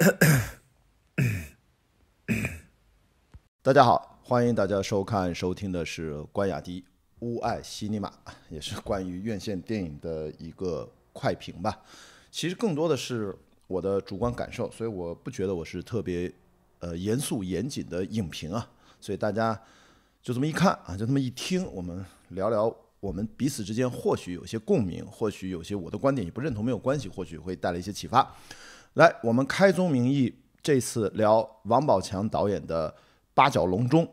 大家好，欢迎大家收看收听的是关雅迪乌爱西尼玛，也是关于院线电影的一个快评吧。其实更多的是我的主观感受，所以我不觉得我是特别呃严肃严谨的影评啊。所以大家就这么一看啊，就这么一听，我们聊聊，我们彼此之间或许有些共鸣，或许有些我的观点你不认同没有关系，或许会带来一些启发。来，我们开宗明义，这次聊王宝强导演的《八角笼中》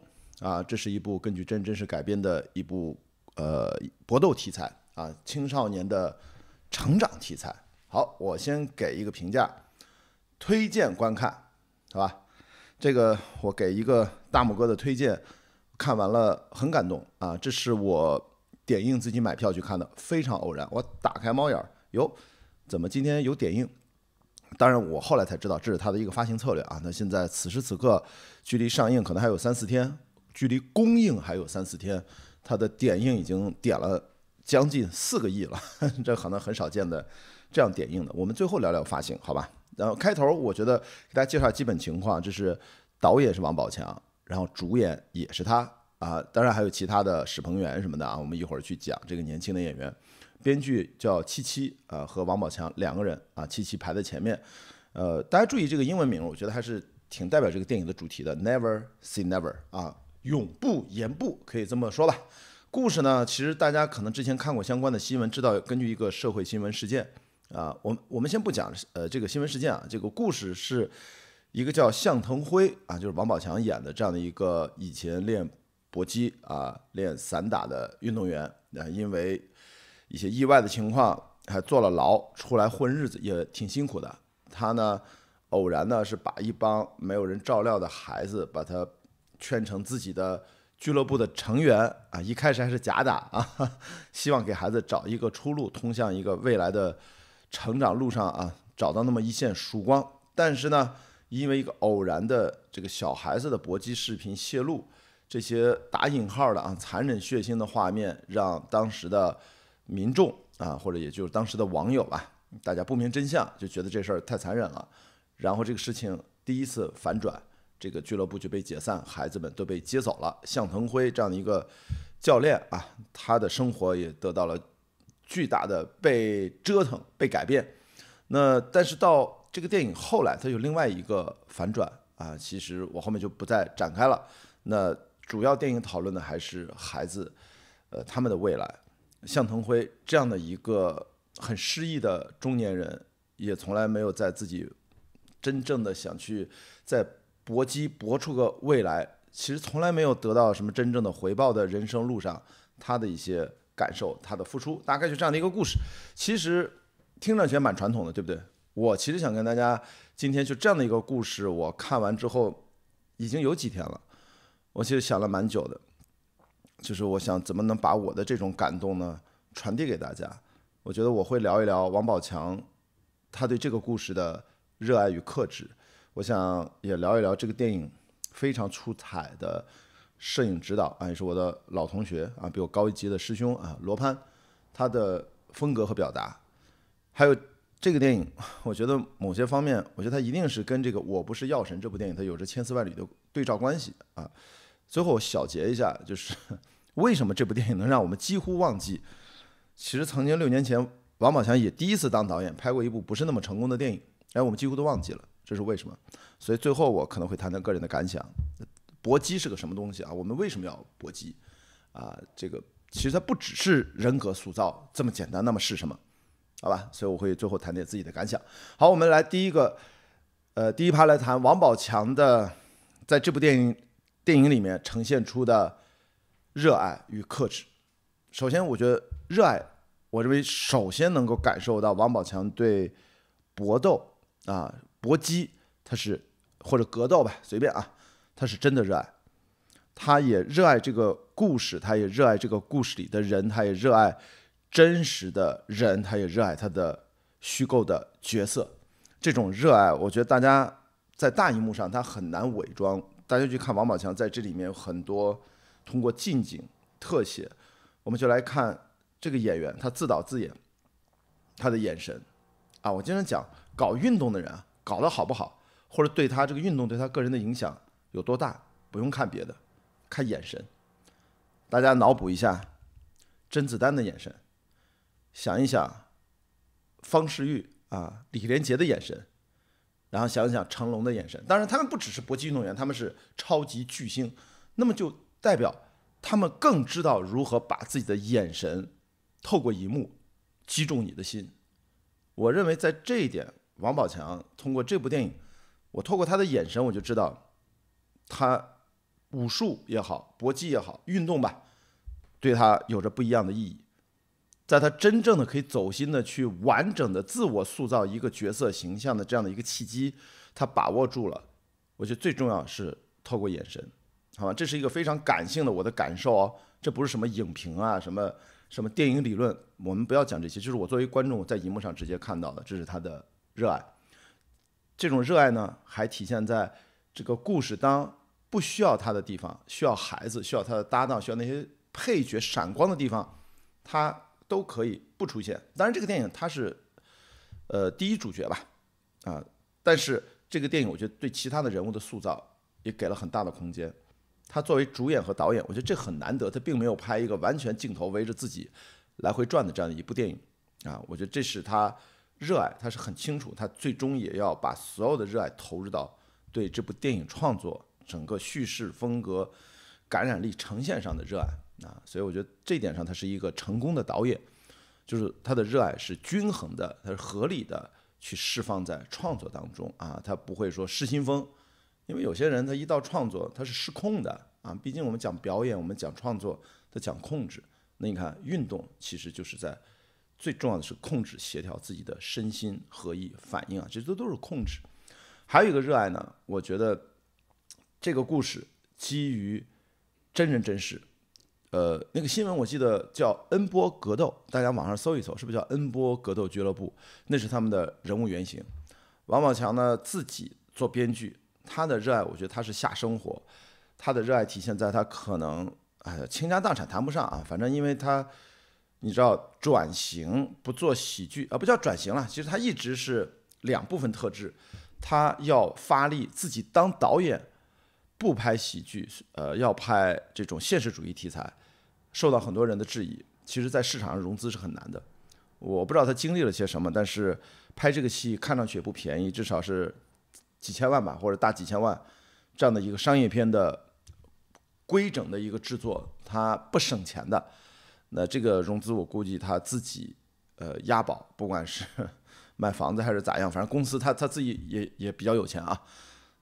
啊，这是一部根据真真实改编的一部呃搏斗题材啊，青少年的成长题材。好，我先给一个评价，推荐观看，好吧？这个我给一个大拇哥的推荐，看完了很感动啊，这是我点映自己买票去看的，非常偶然。我打开猫眼儿，哟，怎么今天有点映？当然，我后来才知道这是他的一个发行策略啊。那现在此时此刻，距离上映可能还有三四天，距离公映还有三四天，他的点映已经点了将近四个亿了，这可能很少见的这样点映的。我们最后聊聊发行，好吧？然后开头，我觉得给大家介绍基本情况，这是导演是王宝强，然后主演也是他啊，当然还有其他的史鹏元什么的啊，我们一会儿去讲这个年轻的演员。编剧叫七七啊，和王宝强两个人啊，七七排在前面。呃，大家注意这个英文名，我觉得还是挺代表这个电影的主题的。Never say never 啊，永不言不，可以这么说吧。故事呢，其实大家可能之前看过相关的新闻，知道根据一个社会新闻事件啊。我我们先不讲呃这个新闻事件啊，这个故事是一个叫向腾辉啊，就是王宝强演的这样的一个以前练搏击啊、练散打的运动员啊，因为一些意外的情况，还坐了牢，出来混日子也挺辛苦的。他呢，偶然呢是把一帮没有人照料的孩子，把他劝成自己的俱乐部的成员啊。一开始还是假打啊，希望给孩子找一个出路，通向一个未来的成长路上啊，找到那么一线曙光。但是呢，因为一个偶然的这个小孩子的搏击视频泄露，这些打引号的啊，残忍血腥的画面，让当时的。民众啊，或者也就是当时的网友吧，大家不明真相，就觉得这事儿太残忍了。然后这个事情第一次反转，这个俱乐部就被解散，孩子们都被接走了。向腾辉这样的一个教练啊，他的生活也得到了巨大的被折腾、被改变。那但是到这个电影后来，它有另外一个反转啊，其实我后面就不再展开了。那主要电影讨论的还是孩子，呃，他们的未来。像腾辉这样的一个很失意的中年人，也从来没有在自己真正的想去在搏击搏出个未来，其实从来没有得到什么真正的回报的人生路上，他的一些感受，他的付出，大概就这样的一个故事。其实听上去蛮传统的，对不对？我其实想跟大家今天就这样的一个故事，我看完之后已经有几天了，我其实想了蛮久的。就是我想怎么能把我的这种感动呢传递给大家？我觉得我会聊一聊王宝强他对这个故事的热爱与克制。我想也聊一聊这个电影非常出彩的摄影指导啊，也是我的老同学啊，比我高一级的师兄啊，罗潘他的风格和表达。还有这个电影，我觉得某些方面，我觉得他一定是跟这个《我不是药神》这部电影它有着千丝万缕的对照关系啊。最后小结一下，就是 为什么这部电影能让我们几乎忘记，其实曾经六年前王宝强也第一次当导演拍过一部不是那么成功的电影，哎，我们几乎都忘记了，这是为什么？所以最后我可能会谈谈个人的感想。搏击是个什么东西啊？我们为什么要搏击？啊，这个其实它不只是人格塑造这么简单，那么是什么？好吧，所以我会最后谈点自己的感想。好，我们来第一个，呃，第一趴来谈王宝强的在这部电影。电影里面呈现出的热爱与克制。首先，我觉得热爱，我认为首先能够感受到王宝强对搏斗啊、搏击，他是或者格斗吧，随便啊，他是真的热爱。他也热爱这个故事，他也热爱这个故事里的人，他也热爱真实的人，他也热爱他的虚构的角色。这种热爱，我觉得大家在大荧幕上他很难伪装。大家去看王宝强在这里面有很多通过近景特写，我们就来看这个演员，他自导自演，他的眼神啊，我经常讲，搞运动的人搞得好不好，或者对他这个运动对他个人的影响有多大，不用看别的，看眼神。大家脑补一下甄子丹的眼神，想一想方世玉啊，李连杰的眼神。然后想想成龙的眼神，当然他们不只是搏击运动员，他们是超级巨星，那么就代表他们更知道如何把自己的眼神透过荧幕击中你的心。我认为在这一点，王宝强通过这部电影，我透过他的眼神，我就知道他武术也好，搏击也好，运动吧，对他有着不一样的意义。在他真正的可以走心的去完整的自我塑造一个角色形象的这样的一个契机，他把握住了。我觉得最重要是透过眼神，好吧，这是一个非常感性的我的感受哦，这不是什么影评啊，什么什么电影理论，我们不要讲这些。就是我作为观众，在荧幕上直接看到的，这是他的热爱。这种热爱呢，还体现在这个故事当不需要他的地方，需要孩子，需要他的搭档，需要那些配角闪光的地方，他。都可以不出现。当然，这个电影它是，呃，第一主角吧，啊，但是这个电影我觉得对其他的人物的塑造也给了很大的空间。他作为主演和导演，我觉得这很难得。他并没有拍一个完全镜头围着自己来回转的这样的一部电影，啊，我觉得这是他热爱，他是很清楚，他最终也要把所有的热爱投入到对这部电影创作、整个叙事风格。感染力呈现上的热爱啊，所以我觉得这点上他是一个成功的导演，就是他的热爱是均衡的，他是合理的去释放在创作当中啊，他不会说失心疯，因为有些人他一到创作他是失控的啊，毕竟我们讲表演，我们讲创作，他讲控制，那你看运动其实就是在最重要的是控制协调自己的身心合一反应啊，这都都是控制。还有一个热爱呢，我觉得这个故事基于。真人真事，呃，那个新闻我记得叫恩波格斗，大家网上搜一搜，是不是叫恩波格斗俱乐部？那是他们的人物原型。王宝强呢，自己做编剧，他的热爱，我觉得他是下生活。他的热爱体现在他可能，哎，倾家荡产谈不上啊，反正因为他，你知道转型不做喜剧啊，不叫转型了，其实他一直是两部分特质，他要发力自己当导演。不拍喜剧，呃，要拍这种现实主义题材，受到很多人的质疑。其实，在市场上融资是很难的。我不知道他经历了些什么，但是拍这个戏看上去也不便宜，至少是几千万吧，或者大几千万这样的一个商业片的规整的一个制作，它不省钱的。那这个融资，我估计他自己呃押宝，不管是 买房子还是咋样，反正公司他他自己也也比较有钱啊，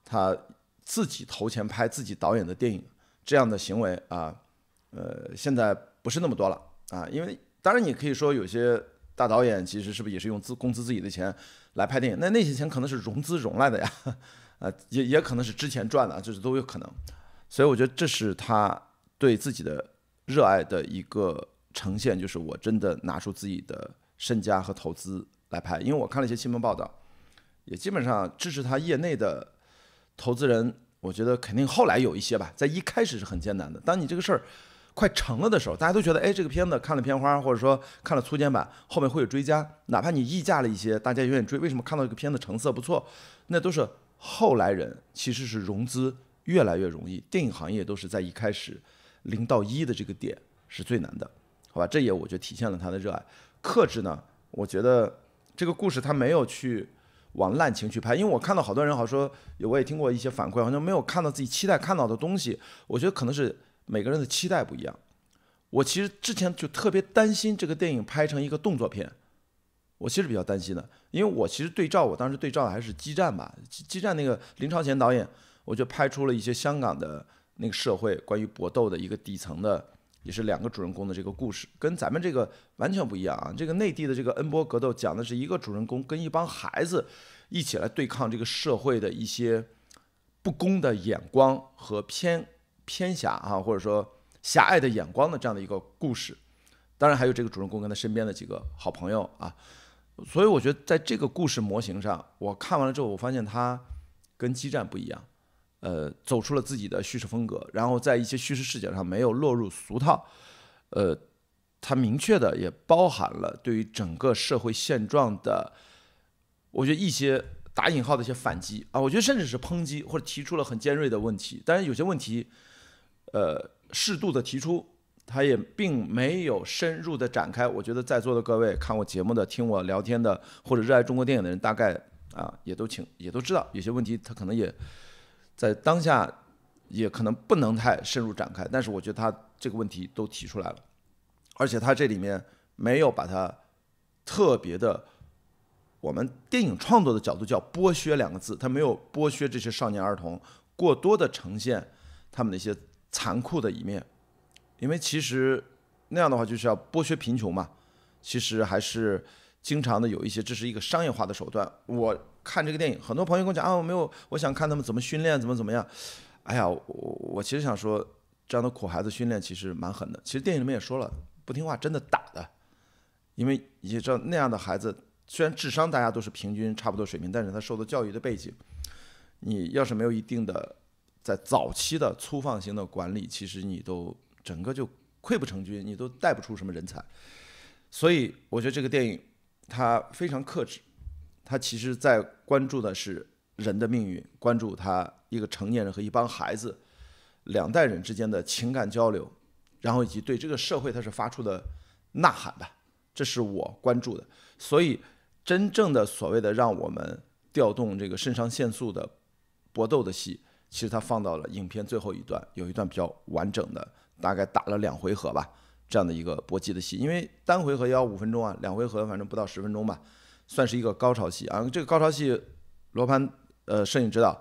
他。自己投钱拍自己导演的电影，这样的行为啊，呃，现在不是那么多了啊，因为当然你可以说有些大导演其实是不是也是用资工资自己的钱来拍电影，那那些钱可能是融资融来的呀，呃，也也可能是之前赚的，就是都有可能，所以我觉得这是他对自己的热爱的一个呈现，就是我真的拿出自己的身家和投资来拍，因为我看了一些新闻报道，也基本上支持他业内的。投资人，我觉得肯定后来有一些吧，在一开始是很艰难的。当你这个事儿快成了的时候，大家都觉得，哎，这个片子看了片花，或者说看了粗剪版，后面会有追加，哪怕你溢价了一些，大家也愿意追。为什么看到这个片子成色不错，那都是后来人。其实是融资越来越容易，电影行业都是在一开始零到一的这个点是最难的，好吧？这也我觉得体现了他的热爱。克制呢，我觉得这个故事他没有去。往烂情去拍，因为我看到好多人好说，我也听过一些反馈，好像没有看到自己期待看到的东西。我觉得可能是每个人的期待不一样。我其实之前就特别担心这个电影拍成一个动作片，我其实比较担心的，因为我其实对照我当时对照的还是《激战》吧，《激战》那个林超贤导演，我就拍出了一些香港的那个社会关于搏斗的一个底层的。也是两个主人公的这个故事，跟咱们这个完全不一样啊！这个内地的这个《恩波格斗》讲的是一个主人公跟一帮孩子一起来对抗这个社会的一些不公的眼光和偏偏狭啊，或者说狭隘的眼光的这样的一个故事。当然还有这个主人公跟他身边的几个好朋友啊。所以我觉得在这个故事模型上，我看完了之后，我发现它跟《激战》不一样。呃，走出了自己的叙事风格，然后在一些叙事视角上没有落入俗套，呃，他明确的也包含了对于整个社会现状的，我觉得一些打引号的一些反击啊，我觉得甚至是抨击或者提出了很尖锐的问题，但是有些问题，呃，适度的提出，他也并没有深入的展开。我觉得在座的各位看我节目的、听我聊天的或者热爱中国电影的人，大概啊，也都请也都知道，有些问题他可能也。在当下，也可能不能太深入展开，但是我觉得他这个问题都提出来了，而且他这里面没有把它特别的，我们电影创作的角度叫剥削两个字，他没有剥削这些少年儿童过多的呈现他们的一些残酷的一面，因为其实那样的话就是要剥削贫穷嘛，其实还是。经常的有一些，这是一个商业化的手段。我看这个电影，很多朋友跟我讲啊，我没有，我想看他们怎么训练，怎么怎么样。哎呀，我我其实想说，这样的苦孩子训练其实蛮狠的。其实电影里面也说了，不听话真的打的。因为你知道那样的孩子，虽然智商大家都是平均差不多水平，但是他受到教育的背景，你要是没有一定的在早期的粗放型的管理，其实你都整个就溃不成军，你都带不出什么人才。所以我觉得这个电影。他非常克制，他其实在关注的是人的命运，关注他一个成年人和一帮孩子两代人之间的情感交流，然后以及对这个社会他是发出的呐喊吧，这是我关注的。所以，真正的所谓的让我们调动这个肾上腺素的搏斗的戏，其实他放到了影片最后一段，有一段比较完整的，大概打了两回合吧。这样的一个搏击的戏，因为单回合要五分钟啊，两回合反正不到十分钟吧，算是一个高潮戏啊。这个高潮戏，罗盘呃，摄影指导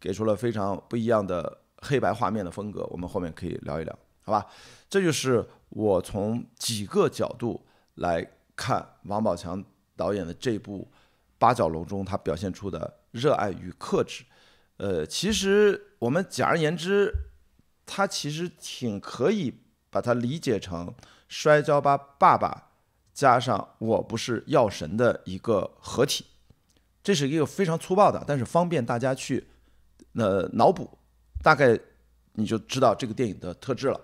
给出了非常不一样的黑白画面的风格，我们后面可以聊一聊，好吧？这就是我从几个角度来看王宝强导演的这部《八角笼中》，他表现出的热爱与克制。呃，其实我们简而言之，他其实挺可以。把它理解成《摔跤吧，爸爸》加上《我不是药神》的一个合体，这是一个非常粗暴的，但是方便大家去，呃，脑补，大概你就知道这个电影的特质了。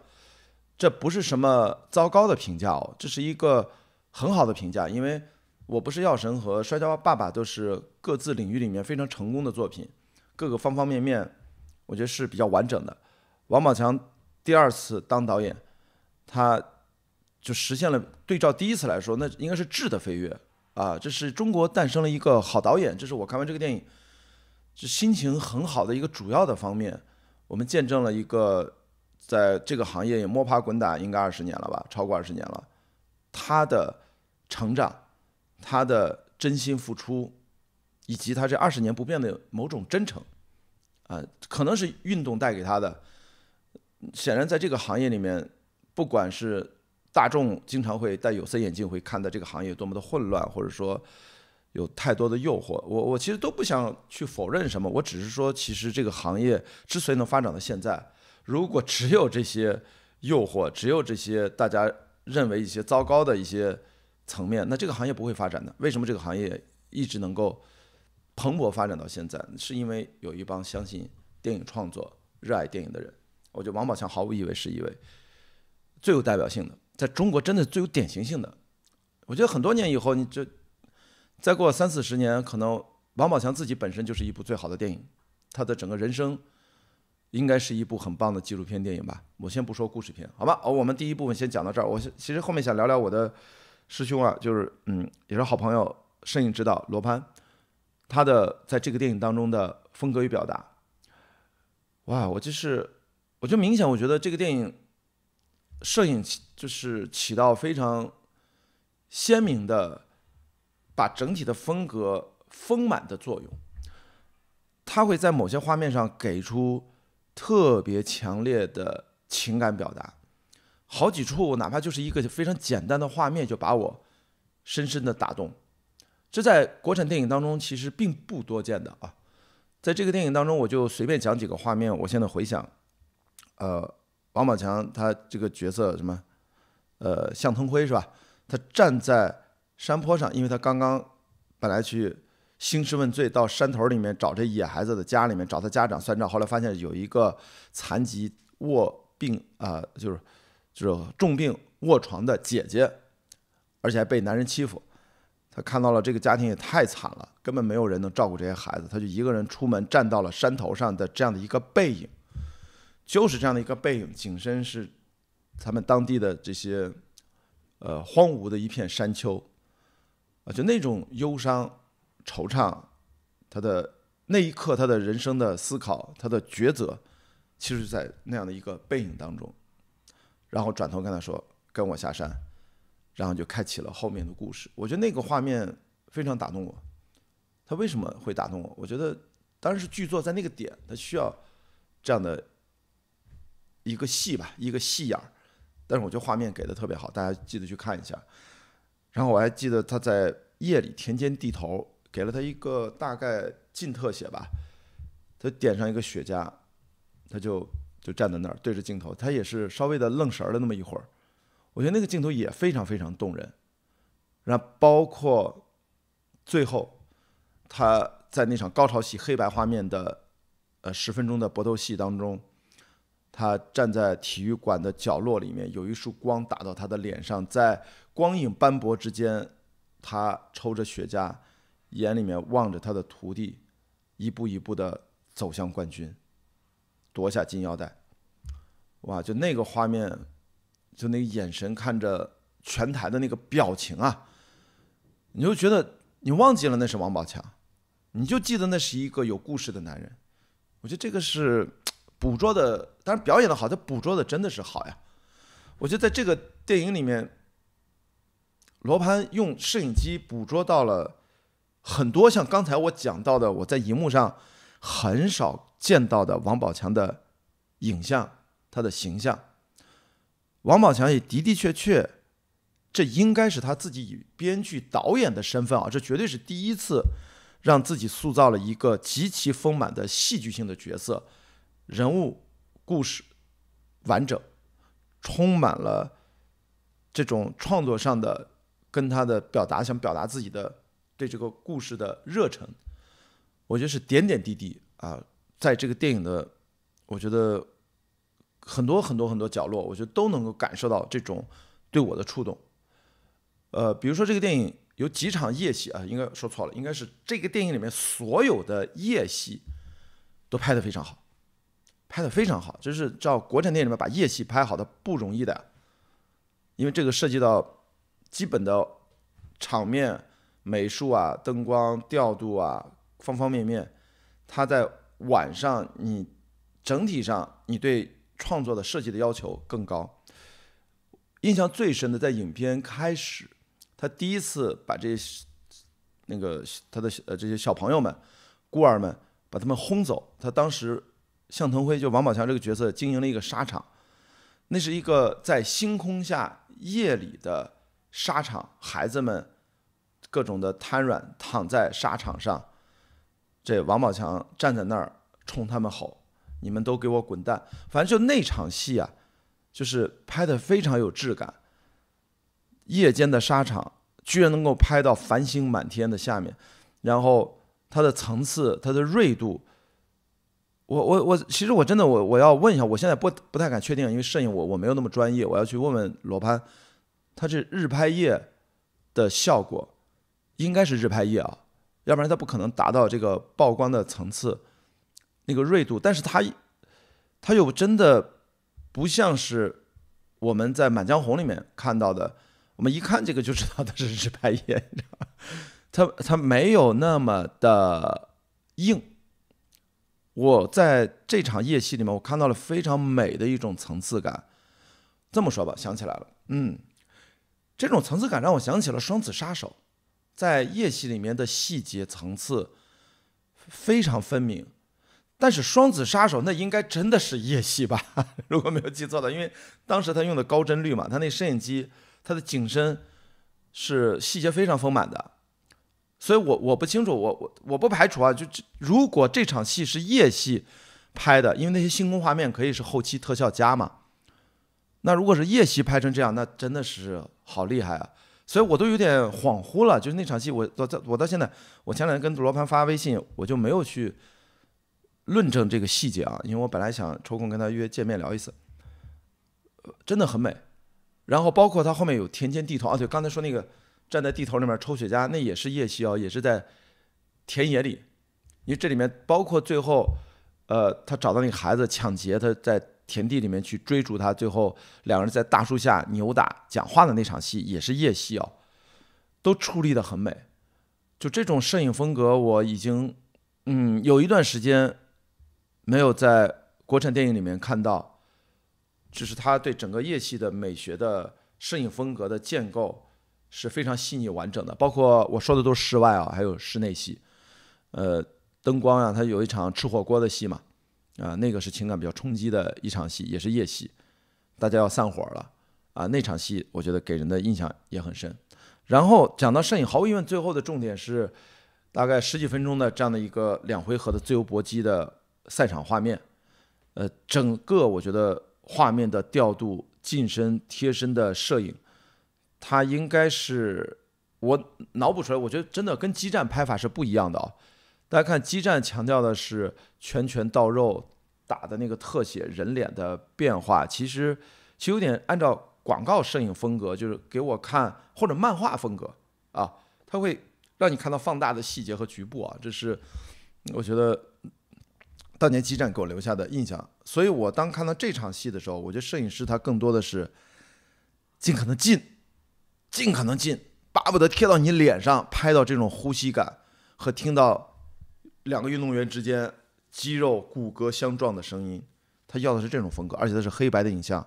这不是什么糟糕的评价哦，这是一个很好的评价，因为我不是药神和《摔跤吧，爸爸》都是各自领域里面非常成功的作品，各个方方面面，我觉得是比较完整的。王宝强第二次当导演。他就实现了对照第一次来说，那应该是质的飞跃啊！这是中国诞生了一个好导演，这是我看完这个电影就心情很好的一个主要的方面。我们见证了一个在这个行业也摸爬滚打应该二十年了吧，超过二十年了，他的成长，他的真心付出，以及他这二十年不变的某种真诚啊，可能是运动带给他的。显然，在这个行业里面。不管是大众经常会戴有色眼镜，会看到这个行业多么的混乱，或者说有太多的诱惑，我我其实都不想去否认什么，我只是说，其实这个行业之所以能发展到现在，如果只有这些诱惑，只有这些大家认为一些糟糕的一些层面，那这个行业不会发展的。为什么这个行业一直能够蓬勃发展到现在？是因为有一帮相信电影创作、热爱电影的人。我觉得王宝强毫无疑问是一位。最有代表性的，在中国真的最有典型性的，我觉得很多年以后，你就再过三四十年，可能王宝强自己本身就是一部最好的电影，他的整个人生应该是一部很棒的纪录片电影吧。我先不说故事片，好吧。哦，我们第一部分先讲到这儿。我其实后面想聊聊我的师兄啊，就是嗯，也是好朋友，摄影指导罗攀，他的在这个电影当中的风格与表达。哇，我就是，我就明显，我觉得这个电影。摄影起就是起到非常鲜明的，把整体的风格丰满的作用。它会在某些画面上给出特别强烈的情感表达，好几处，哪怕就是一个非常简单的画面，就把我深深的打动。这在国产电影当中其实并不多见的啊。在这个电影当中，我就随便讲几个画面。我现在回想，呃。王宝强他这个角色什么，呃，向腾辉是吧？他站在山坡上，因为他刚刚本来去兴师问罪，到山头里面找这野孩子的家里面找他家长算账，后来发现有一个残疾卧病啊，就是就是重病卧床的姐姐，而且还被男人欺负，他看到了这个家庭也太惨了，根本没有人能照顾这些孩子，他就一个人出门站到了山头上的这样的一个背影。就是这样的一个背影，景深是他们当地的这些呃荒芜的一片山丘，啊，就那种忧伤、惆怅，他的那一刻他的人生的思考、他的抉择，其实在那样的一个背影当中，然后转头跟他说：“跟我下山。”然后就开启了后面的故事。我觉得那个画面非常打动我。他为什么会打动我？我觉得当时剧作在那个点，他需要这样的。一个戏吧，一个戏眼儿，但是我觉得画面给的特别好，大家记得去看一下。然后我还记得他在夜里田间地头给了他一个大概近特写吧，他点上一个雪茄，他就就站在那儿对着镜头，他也是稍微的愣神儿了那么一会儿。我觉得那个镜头也非常非常动人。然后包括最后他在那场高潮戏黑白画面的呃十分钟的搏斗戏当中。他站在体育馆的角落里面，有一束光打到他的脸上，在光影斑驳之间，他抽着雪茄，眼里面望着他的徒弟，一步一步的走向冠军，夺下金腰带。哇，就那个画面，就那个眼神看着拳台的那个表情啊，你就觉得你忘记了那是王宝强，你就记得那是一个有故事的男人。我觉得这个是。捕捉的当然表演的好，他捕捉的真的是好呀。我觉得在这个电影里面，罗盘用摄影机捕捉到了很多像刚才我讲到的，我在荧幕上很少见到的王宝强的影像，他的形象。王宝强也的的确确，这应该是他自己以编剧、导演的身份啊，这绝对是第一次让自己塑造了一个极其丰满的戏剧性的角色。人物故事完整，充满了这种创作上的跟他的表达想表达自己的对这个故事的热忱，我觉得是点点滴滴啊，在这个电影的，我觉得很多很多很多角落，我觉得都能够感受到这种对我的触动。呃，比如说这个电影有几场夜戏啊，应该说错了，应该是这个电影里面所有的夜戏都拍的非常好。拍的非常好，就是照国产电影里面把夜戏拍好的不容易的，因为这个涉及到基本的场面、美术啊、灯光调度啊方方面面。他在晚上，你整体上你对创作的设计的要求更高。印象最深的在影片开始，他第一次把这那个他的呃这些小朋友们、孤儿们把他们轰走，他当时。向腾辉就王宝强这个角色经营了一个沙场，那是一个在星空下夜里的沙场，孩子们各种的瘫软躺在沙场上，这王宝强站在那儿冲他们吼：“你们都给我滚蛋！”反正就那场戏啊，就是拍的非常有质感。夜间的沙场居然能够拍到繁星满天的下面，然后它的层次、它的锐度。我我我，其实我真的我我要问一下，我现在不不太敢确定，因为摄影我我没有那么专业，我要去问问罗潘，他这日拍夜的效果应该是日拍夜啊，要不然他不可能达到这个曝光的层次，那个锐度，但是他他又真的不像是我们在《满江红》里面看到的，我们一看这个就知道它是日拍夜，他他没有那么的硬。我在这场夜戏里面，我看到了非常美的一种层次感。这么说吧，想起来了，嗯，这种层次感让我想起了《双子杀手》在夜戏里面的细节层次非常分明。但是《双子杀手》那应该真的是夜戏吧？如果没有记错的，因为当时他用的高帧率嘛，他那摄影机，他的景深是细节非常丰满的。所以，我我不清楚，我我我不排除啊，就这如果这场戏是夜戏拍的，因为那些星空画面可以是后期特效加嘛。那如果是夜戏拍成这样，那真的是好厉害啊！所以我都有点恍惚了，就是那场戏，我我在我到现在，我前两天跟罗盘发微信，我就没有去论证这个细节啊，因为我本来想抽空跟他约见面聊一次，真的很美。然后包括他后面有田间地头啊，对，刚才说那个。站在地头那边抽雪茄，那也是夜戏哦，也是在田野里，因为这里面包括最后，呃，他找到那个孩子抢劫，他在田地里面去追逐他，最后两个人在大树下扭打、讲话的那场戏也是夜戏哦，都处理的很美。就这种摄影风格，我已经嗯有一段时间没有在国产电影里面看到，只是他对整个夜戏的美学的摄影风格的建构。是非常细腻完整的，包括我说的都是室外啊，还有室内戏，呃，灯光啊，它有一场吃火锅的戏嘛，啊，那个是情感比较冲击的一场戏，也是夜戏，大家要散伙了，啊，那场戏我觉得给人的印象也很深。然后讲到摄影，毫无疑问，最后的重点是大概十几分钟的这样的一个两回合的自由搏击的赛场画面，呃，整个我觉得画面的调度、近身贴身的摄影。他应该是我脑补出来，我觉得真的跟激战拍法是不一样的啊！大家看激战强调的是拳拳到肉打的那个特写人脸的变化，其实其实有点按照广告摄影风格，就是给我看或者漫画风格啊，它会让你看到放大的细节和局部啊。这是我觉得当年激战给我留下的印象，所以我当看到这场戏的时候，我觉得摄影师他更多的是尽可能近。尽可能近，巴不得贴到你脸上拍到这种呼吸感和听到两个运动员之间肌肉骨骼相撞的声音。他要的是这种风格，而且它是黑白的影像，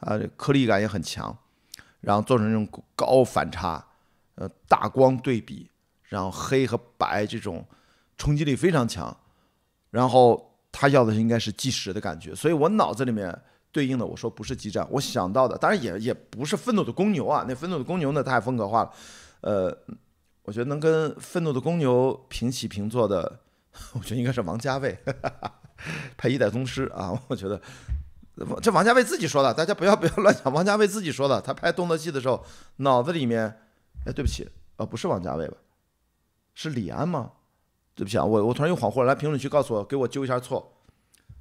它颗粒感也很强，然后做成这种高反差、呃大光对比，然后黑和白这种冲击力非常强。然后他要的应该是即时的感觉，所以我脑子里面。对应的我说不是激战，我想到的当然也也不是愤怒的公牛啊，那愤怒的公牛呢，太风格化了，呃，我觉得能跟愤怒的公牛平起平坐的，我觉得应该是王家卫，拍 一代宗师啊，我觉得这王家卫自己说的，大家不要不要乱想，王家卫自己说的，他拍动作戏的时候脑子里面，哎，对不起，啊不是王家卫吧，是李安吗？对不起啊，我我突然又恍惚了，来评论区告诉我，给我纠一下错，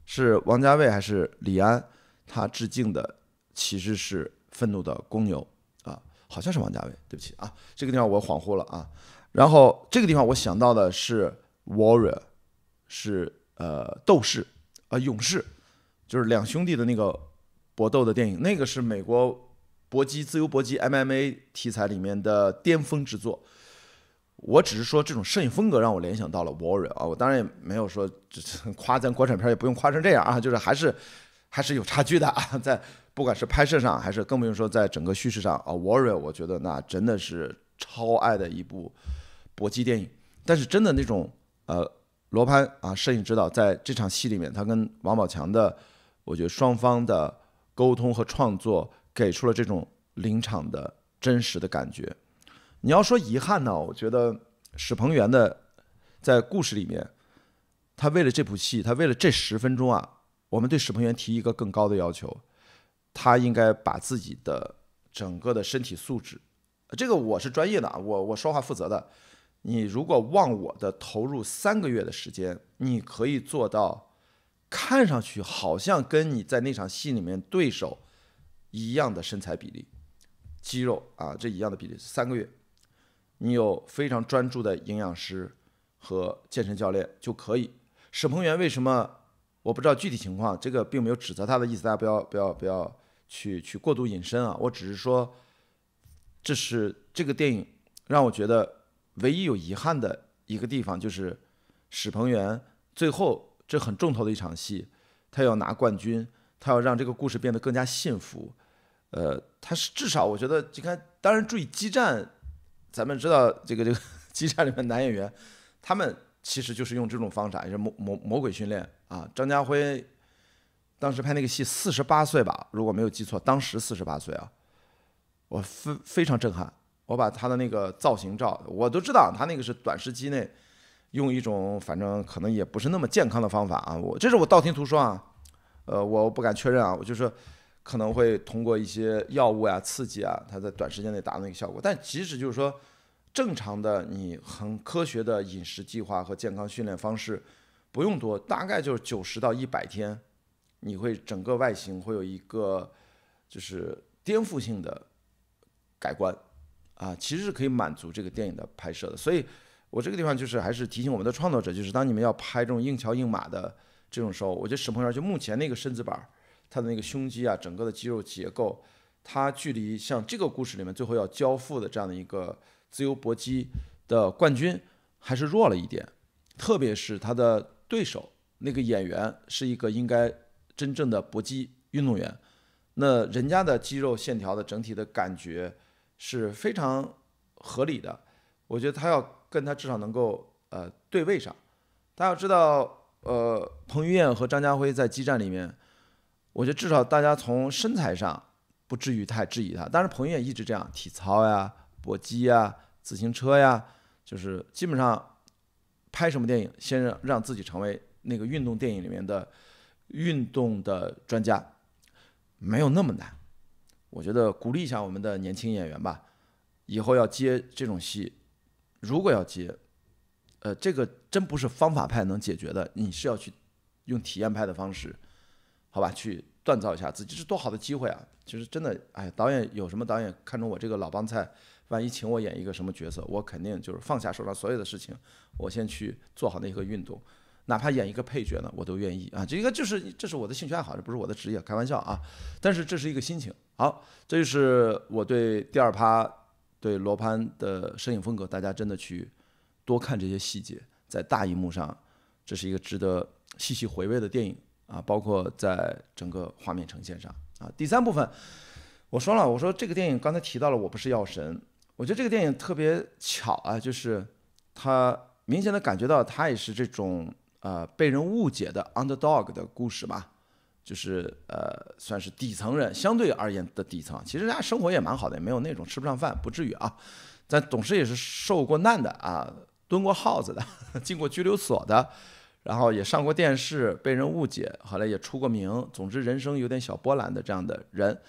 是王家卫还是李安？他致敬的其实是《愤怒的公牛》啊，好像是王家卫，对不起啊，这个地方我恍惚了啊。然后这个地方我想到的是《Warrior》，是呃斗士啊，勇士，就是两兄弟的那个搏斗的电影，那个是美国搏击、自由搏击 MMA 题材里面的巅峰之作。我只是说这种摄影风格让我联想到了《Warrior》啊，我当然也没有说夸赞国产片，也不用夸成这样啊，就是还是。还是有差距的啊，在不管是拍摄上，还是更不用说在整个叙事上啊，《Warrior》我觉得那真的是超爱的一部搏击电影。但是真的那种呃，罗攀啊，摄影指导在这场戏里面，他跟王宝强的，我觉得双方的沟通和创作，给出了这种临场的真实的感觉。你要说遗憾呢，我觉得史鹏元的在故事里面，他为了这部戏，他为了这十分钟啊。我们对史鹏元提一个更高的要求，他应该把自己的整个的身体素质，这个我是专业的啊，我我说话负责的。你如果忘我的投入三个月的时间，你可以做到，看上去好像跟你在那场戏里面对手一样的身材比例、肌肉啊这一样的比例。三个月，你有非常专注的营养师和健身教练就可以。史鹏元为什么？我不知道具体情况，这个并没有指责他的意思，大家不要不要不要去去过度引申啊！我只是说，这是这个电影让我觉得唯一有遗憾的一个地方，就是史鹏元最后这很重头的一场戏，他要拿冠军，他要让这个故事变得更加幸福。呃，他是至少我觉得，你看，当然注意激战，咱们知道这个这个 激战里面男演员，他们其实就是用这种方法，也是魔魔魔鬼训练。啊，张家辉当时拍那个戏四十八岁吧，如果没有记错，当时四十八岁啊，我非非常震撼，我把他的那个造型照，我都知道他那个是短时期内用一种，反正可能也不是那么健康的方法啊，我这是我道听途说啊，呃，我不敢确认啊，我就说可能会通过一些药物呀、刺激啊，他在短时间内达到那个效果。但即使就是说正常的你很科学的饮食计划和健康训练方式。不用多，大概就是九十到一百天，你会整个外形会有一个就是颠覆性的改观啊，其实是可以满足这个电影的拍摄的。所以，我这个地方就是还是提醒我们的创作者，就是当你们要拍这种硬桥硬马的这种时候，我觉得沈鹏元就目前那个身子板儿，他的那个胸肌啊，整个的肌肉结构，他距离像这个故事里面最后要交付的这样的一个自由搏击的冠军还是弱了一点，特别是他的。对手那个演员是一个应该真正的搏击运动员，那人家的肌肉线条的整体的感觉是非常合理的，我觉得他要跟他至少能够呃对位上。大家要知道，呃，彭于晏和张家辉在激战里面，我觉得至少大家从身材上不至于太质疑他。但是彭于晏一直这样，体操呀、搏击呀、自行车呀，就是基本上。拍什么电影？先让让自己成为那个运动电影里面的运动的专家，没有那么难。我觉得鼓励一下我们的年轻演员吧，以后要接这种戏，如果要接，呃，这个真不是方法派能解决的，你是要去用体验派的方式，好吧，去锻造一下自己，这是多好的机会啊！其实真的，哎，导演有什么导演看中我这个老帮菜？万一请我演一个什么角色，我肯定就是放下手上所有的事情，我先去做好那个运动，哪怕演一个配角呢，我都愿意啊！这应个就是这是我的兴趣爱好，这不是我的职业，开玩笑啊！但是这是一个心情。好，这就是我对第二趴对罗盘的摄影风格，大家真的去多看这些细节，在大荧幕上，这是一个值得细细回味的电影啊！包括在整个画面呈现上啊。第三部分，我说了，我说这个电影刚才提到了，我不是药神。我觉得这个电影特别巧啊，就是他明显的感觉到他也是这种呃被人误解的 underdog 的故事吧，就是呃算是底层人，相对而言的底层。其实人家生活也蛮好的，也没有那种吃不上饭，不至于啊。但总是也是受过难的啊，蹲过耗子的，进过拘留所的，然后也上过电视，被人误解，后来也出过名，总之人生有点小波澜的这样的人。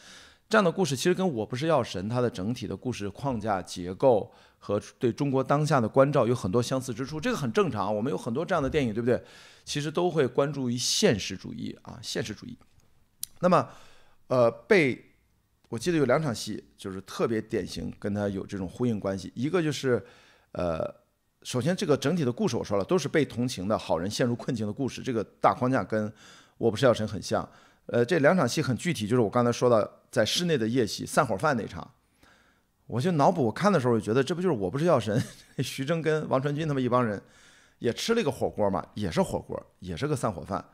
这样的故事其实跟我不是药神它的整体的故事框架结构和对中国当下的关照有很多相似之处，这个很正常。我们有很多这样的电影，对不对？其实都会关注于现实主义啊，现实主义。那么，呃，被我记得有两场戏就是特别典型，跟它有这种呼应关系。一个就是，呃，首先这个整体的故事我说了，都是被同情的好人陷入困境的故事，这个大框架跟我不是药神很像。呃，这两场戏很具体，就是我刚才说到在室内的夜戏散伙饭那场，我就脑补，看的时候就觉得这不就是《我不是药神》徐峥跟王传君他们一帮人也吃了一个火锅嘛，也是火锅，也是个散伙饭。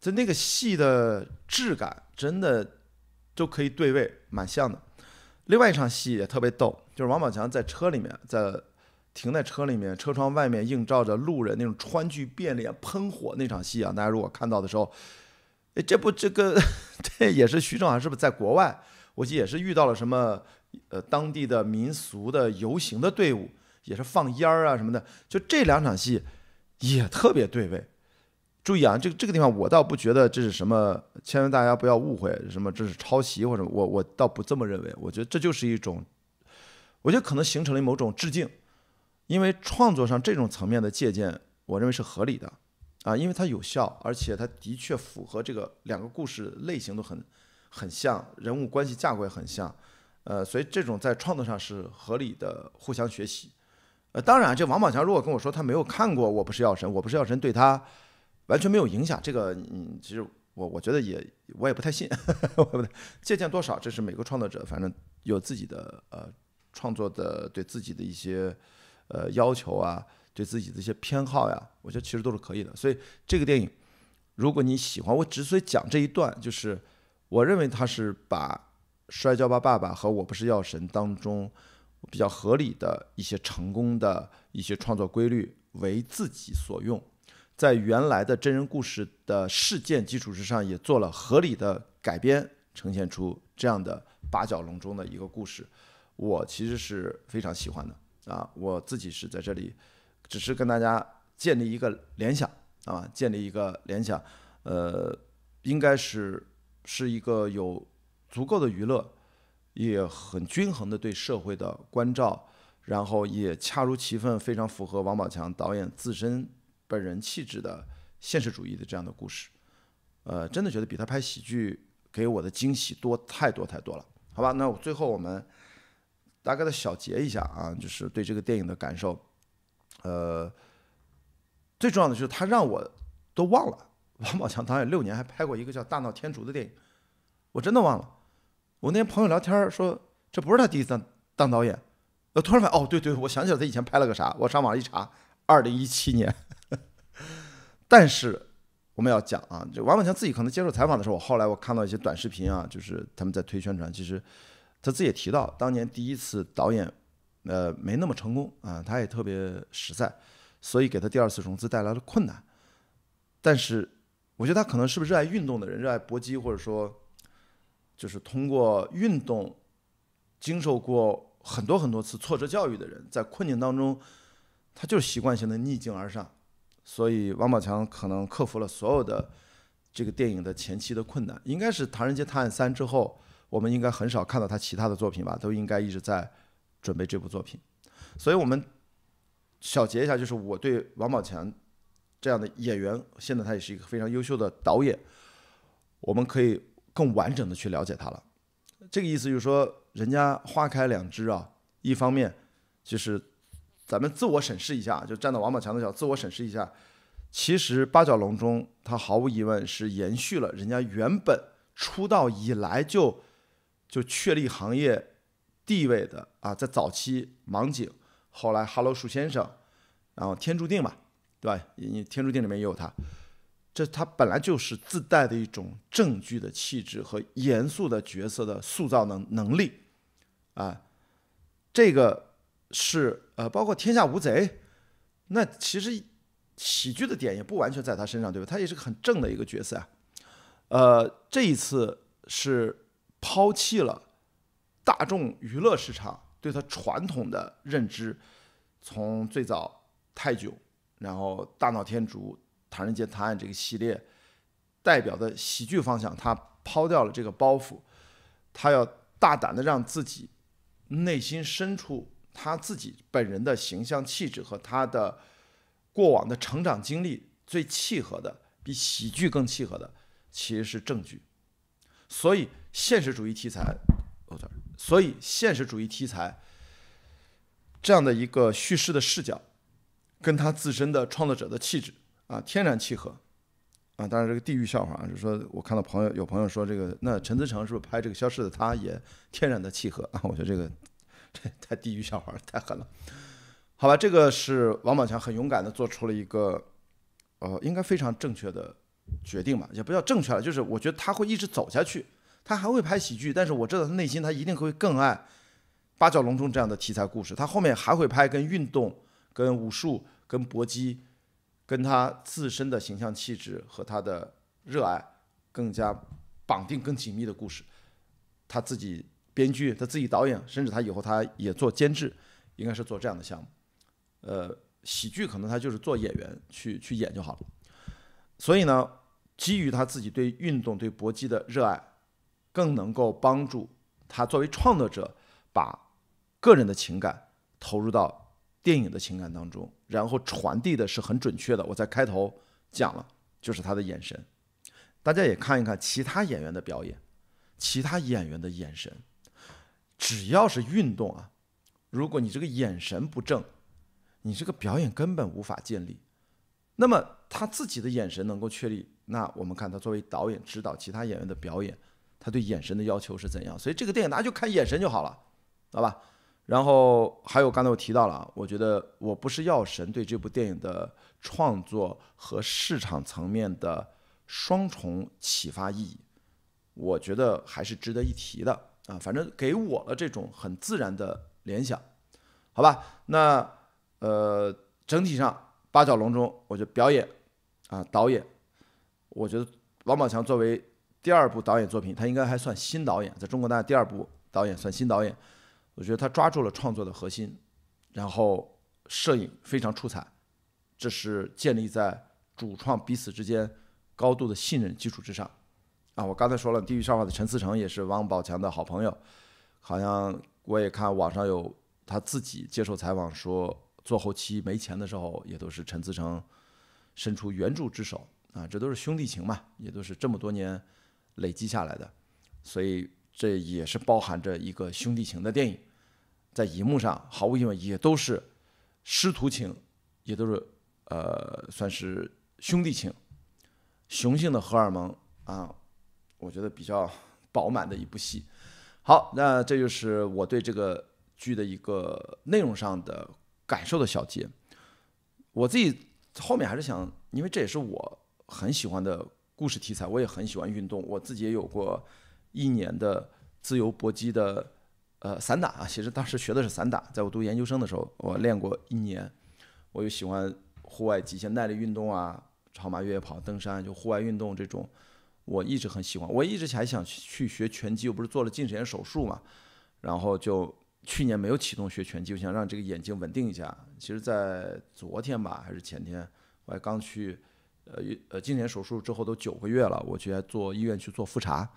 就那个戏的质感真的都可以对位，蛮像的。另外一场戏也特别逗，就是王宝强在车里面，在停在车里面，车窗外面映照着路人那种川剧变脸喷火那场戏啊，大家如果看到的时候。这不，这个这 也是徐正阳是不是在国外？我记得也是遇到了什么呃当地的民俗的游行的队伍，也是放烟儿啊什么的。就这两场戏也特别对位。注意啊，这个这个地方我倒不觉得这是什么，千万大家不要误会什么这是抄袭或者我我倒不这么认为。我觉得这就是一种，我觉得可能形成了某种致敬，因为创作上这种层面的借鉴，我认为是合理的。啊，因为它有效，而且它的确符合这个两个故事类型都很很像，人物关系架构也很像，呃，所以这种在创作上是合理的互相学习。呃，当然，这王宝强如果跟我说他没有看过《我不是药神》，《我不是药神》对他完全没有影响，这个嗯，其实我我觉得也我也不太信，不借鉴多少，这是每个创作者反正有自己的呃创作的对自己的一些呃要求啊。对自己的一些偏好呀，我觉得其实都是可以的。所以这个电影，如果你喜欢，我之所以讲这一段，就是我认为他是把《摔跤吧，爸爸》和《我不是药神》当中比较合理的一些成功的一些创作规律为自己所用，在原来的真人故事的事件基础之上，也做了合理的改编，呈现出这样的八角笼中的一个故事。我其实是非常喜欢的啊，我自己是在这里。只是跟大家建立一个联想啊，建立一个联想，呃，应该是是一个有足够的娱乐，也很均衡的对社会的关照，然后也恰如其分，非常符合王宝强导演自身本人气质的现实主义的这样的故事，呃，真的觉得比他拍喜剧给我的惊喜多太多太多了，好吧？那最后我们大概的小结一下啊，就是对这个电影的感受。呃，最重要的就是他让我都忘了。王宝强导演六年还拍过一个叫《大闹天竺》的电影，我真的忘了。我那些朋友聊天说这不是他第一次当导演，我突然反哦对对，我想起来他以前拍了个啥。我上网一查，二零一七年。但是我们要讲啊，就王宝强自己可能接受采访的时候，我后来我看到一些短视频啊，就是他们在推宣传，其实他自己也提到当年第一次导演。呃，没那么成功啊，他也特别实在，所以给他第二次融资带来了困难。但是，我觉得他可能是不是热爱运动的人，热爱搏击，或者说，就是通过运动经受过很多很多次挫折教育的人，在困境当中，他就是习惯性的逆境而上。所以，王宝强可能克服了所有的这个电影的前期的困难。应该是《唐人街探案三》之后，我们应该很少看到他其他的作品吧？都应该一直在。准备这部作品，所以我们小结一下，就是我对王宝强这样的演员，现在他也是一个非常优秀的导演，我们可以更完整的去了解他了。这个意思就是说，人家花开两枝啊，一方面就是咱们自我审视一下，就站到王宝强的脚，自我审视一下，其实《八角笼中》他毫无疑问是延续了人家原本出道以来就就确立行业。地位的啊，在早期《盲井》，后来《Hello 树先生》，然后《天注定》嘛，对吧？你《天注定》里面也有他，这他本来就是自带的一种正剧的气质和严肃的角色的塑造能能力啊。这个是呃，包括《天下无贼》，那其实喜剧的点也不完全在他身上，对吧？他也是个很正的一个角色啊。呃，这一次是抛弃了。大众娱乐市场对他传统的认知，从最早《泰囧》，然后《大闹天竺》《唐人街探案》这个系列，代表的喜剧方向，他抛掉了这个包袱，他要大胆的让自己内心深处他自己本人的形象气质和他的过往的成长经历最契合的，比喜剧更契合的其实是证据。所以现实主义题材所以现实主义题材这样的一个叙事的视角，跟他自身的创作者的气质啊，天然契合啊。当然这个地域笑话啊，就是说我看到朋友有朋友说这个，那陈思诚是不是拍这个消失的他，也天然的契合 啊？我觉得这个这 太地域笑话太狠了。好吧，这个是王宝强很勇敢的做出了一个，呃，应该非常正确的决定吧，也不叫正确了，就是我觉得他会一直走下去。他还会拍喜剧，但是我知道他内心他一定会更爱八角笼中这样的题材故事。他后面还会拍跟运动、跟武术、跟搏击、跟他自身的形象气质和他的热爱更加绑定更紧密的故事。他自己编剧，他自己导演，甚至他以后他也做监制，应该是做这样的项目。呃，喜剧可能他就是做演员去去演就好了。所以呢，基于他自己对运动对搏击的热爱。更能够帮助他作为创作者，把个人的情感投入到电影的情感当中，然后传递的是很准确的。我在开头讲了，就是他的眼神。大家也看一看其他演员的表演，其他演员的眼神，只要是运动啊，如果你这个眼神不正，你这个表演根本无法建立。那么他自己的眼神能够确立，那我们看他作为导演指导其他演员的表演。他对眼神的要求是怎样？所以这个电影大家就看眼神就好了，好吧？然后还有刚才我提到了啊，我觉得我不是药神对这部电影的创作和市场层面的双重启发意义，我觉得还是值得一提的啊。反正给我了这种很自然的联想，好吧？那呃，整体上八角笼中，我觉得表演啊，导演，我觉得王宝强作为。第二部导演作品，他应该还算新导演，在中国，大第二部导演算新导演。我觉得他抓住了创作的核心，然后摄影非常出彩，这是建立在主创彼此之间高度的信任基础之上。啊，我刚才说了，《地狱少主》的陈思成也是王宝强的好朋友，好像我也看网上有他自己接受采访说，做后期没钱的时候也都是陈思诚伸出援助之手啊，这都是兄弟情嘛，也都是这么多年。累积下来的，所以这也是包含着一个兄弟情的电影，在银幕上毫无疑问也都是师徒情，也都是呃算是兄弟情，雄性的荷尔蒙啊，我觉得比较饱满的一部戏。好，那这就是我对这个剧的一个内容上的感受的小结。我自己后面还是想，因为这也是我很喜欢的。故事题材我也很喜欢运动，我自己也有过一年的自由搏击的，呃，散打啊。其实当时学的是散打，在我读研究生的时候，我练过一年。我又喜欢户外极限耐力运动啊，长马、越野跑、登山，就户外运动这种，我一直很喜欢。我一直还想去学拳击，我不是做了近视眼手术嘛，然后就去年没有启动学拳击，我想让这个眼睛稳定一下。其实，在昨天吧，还是前天，我还刚去。呃呃，今年手术之后都九个月了，我去做医院去做复查，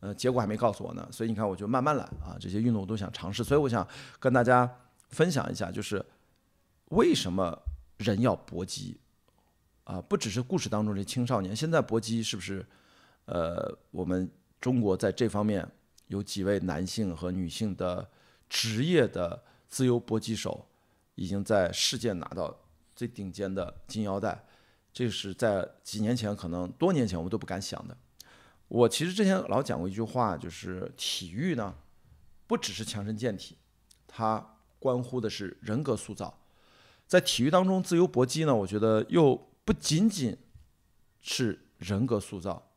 呃，结果还没告诉我呢，所以你看我就慢慢来啊，这些运动我都想尝试，所以我想跟大家分享一下，就是为什么人要搏击啊？不只是故事当中这青少年，现在搏击是不是？呃，我们中国在这方面有几位男性和女性的职业的自由搏击手，已经在世界拿到最顶尖的金腰带。这是在几年前，可能多年前，我们都不敢想的。我其实之前老讲过一句话，就是体育呢，不只是强身健体，它关乎的是人格塑造。在体育当中，自由搏击呢，我觉得又不仅仅是人格塑造。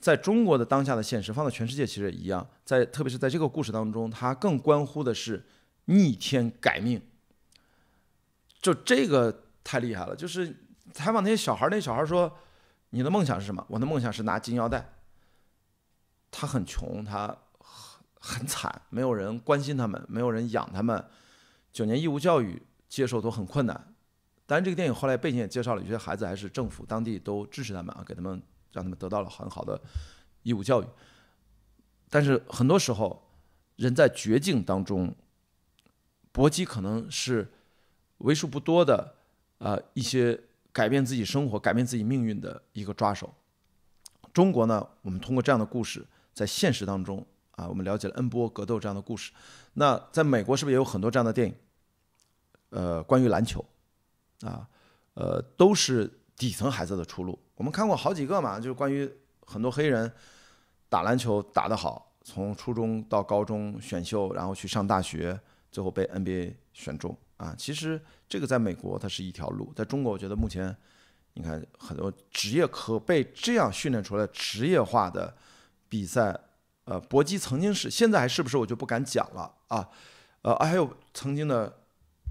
在中国的当下的现实，放到全世界其实也一样。在特别是在这个故事当中，它更关乎的是逆天改命。就这个太厉害了，就是。采访那些小孩那小孩说：“你的梦想是什么？”我的梦想是拿金腰带。他很穷，他很很惨，没有人关心他们，没有人养他们。九年义务教育接受都很困难。但是这个电影后来背景也介绍了，有些孩子还是政府当地都支持他们啊，给他们让他们得到了很好的义务教育。但是很多时候，人在绝境当中搏击，可能是为数不多的呃一些。改变自己生活、改变自己命运的一个抓手。中国呢，我们通过这样的故事，在现实当中啊，我们了解了恩波格斗这样的故事。那在美国是不是也有很多这样的电影？呃，关于篮球，啊，呃，都是底层孩子的出路。我们看过好几个嘛，就是关于很多黑人打篮球打得好，从初中到高中选秀，然后去上大学，最后被 NBA 选中。啊，其实这个在美国它是一条路，在中国我觉得目前，你看很多职业可被这样训练出来职业化的比赛，呃，搏击曾经是，现在还是不是？我就不敢讲了啊，呃，还有曾经的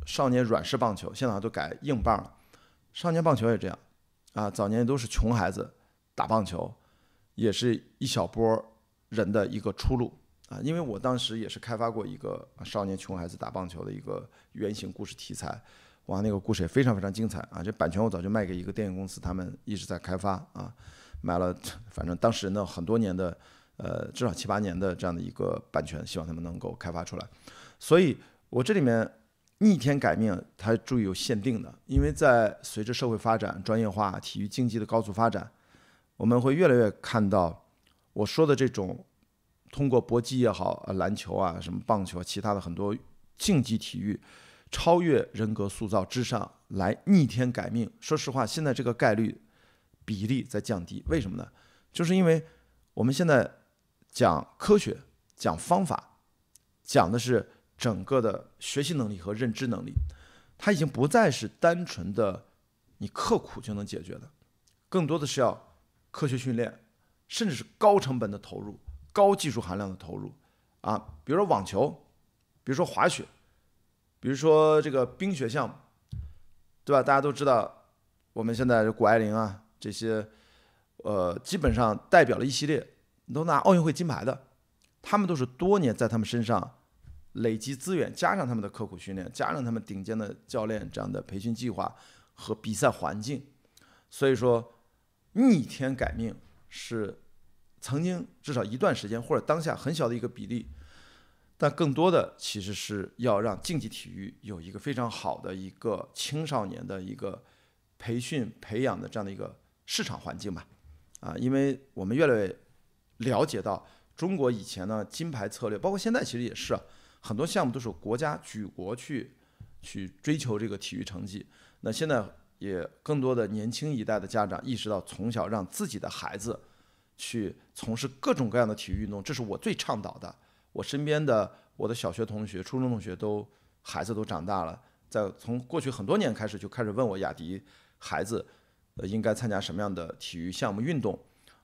少年软式棒球，现在都改硬棒了，少年棒球也这样，啊，早年都是穷孩子打棒球，也是一小波人的一个出路。啊，因为我当时也是开发过一个少年穷孩子打棒球的一个原型故事题材，哇，那个故事也非常非常精彩啊！这版权我早就卖给一个电影公司，他们一直在开发啊，买了，反正当时的很多年的，呃，至少七八年的这样的一个版权，希望他们能够开发出来。所以，我这里面逆天改命，它注意有限定的，因为在随着社会发展、专业化、体育竞技的高速发展，我们会越来越看到我说的这种。通过搏击也好，呃，篮球啊，什么棒球啊，其他的很多竞技体育，超越人格塑造之上来逆天改命。说实话，现在这个概率比例在降低，为什么呢？就是因为我们现在讲科学、讲方法，讲的是整个的学习能力和认知能力，它已经不再是单纯的你刻苦就能解决的，更多的是要科学训练，甚至是高成本的投入。高技术含量的投入，啊，比如说网球，比如说滑雪，比如说这个冰雪项目，对吧？大家都知道，我们现在谷爱凌啊这些，呃，基本上代表了一系列都拿奥运会金牌的，他们都是多年在他们身上累积资源，加上他们的刻苦训练，加上他们顶尖的教练这样的培训计划和比赛环境，所以说逆天改命是。曾经至少一段时间，或者当下很小的一个比例，但更多的其实是要让竞技体育有一个非常好的一个青少年的一个培训培养的这样的一个市场环境吧。啊，因为我们越来越了解到，中国以前呢金牌策略，包括现在其实也是啊、很多项目都是国家举国去去追求这个体育成绩。那现在也更多的年轻一代的家长意识到，从小让自己的孩子。去从事各种各样的体育运动，这是我最倡导的。我身边的我的小学同学、初中同学都孩子都长大了，在从过去很多年开始就开始问我雅迪孩子，呃，应该参加什么样的体育项目运动？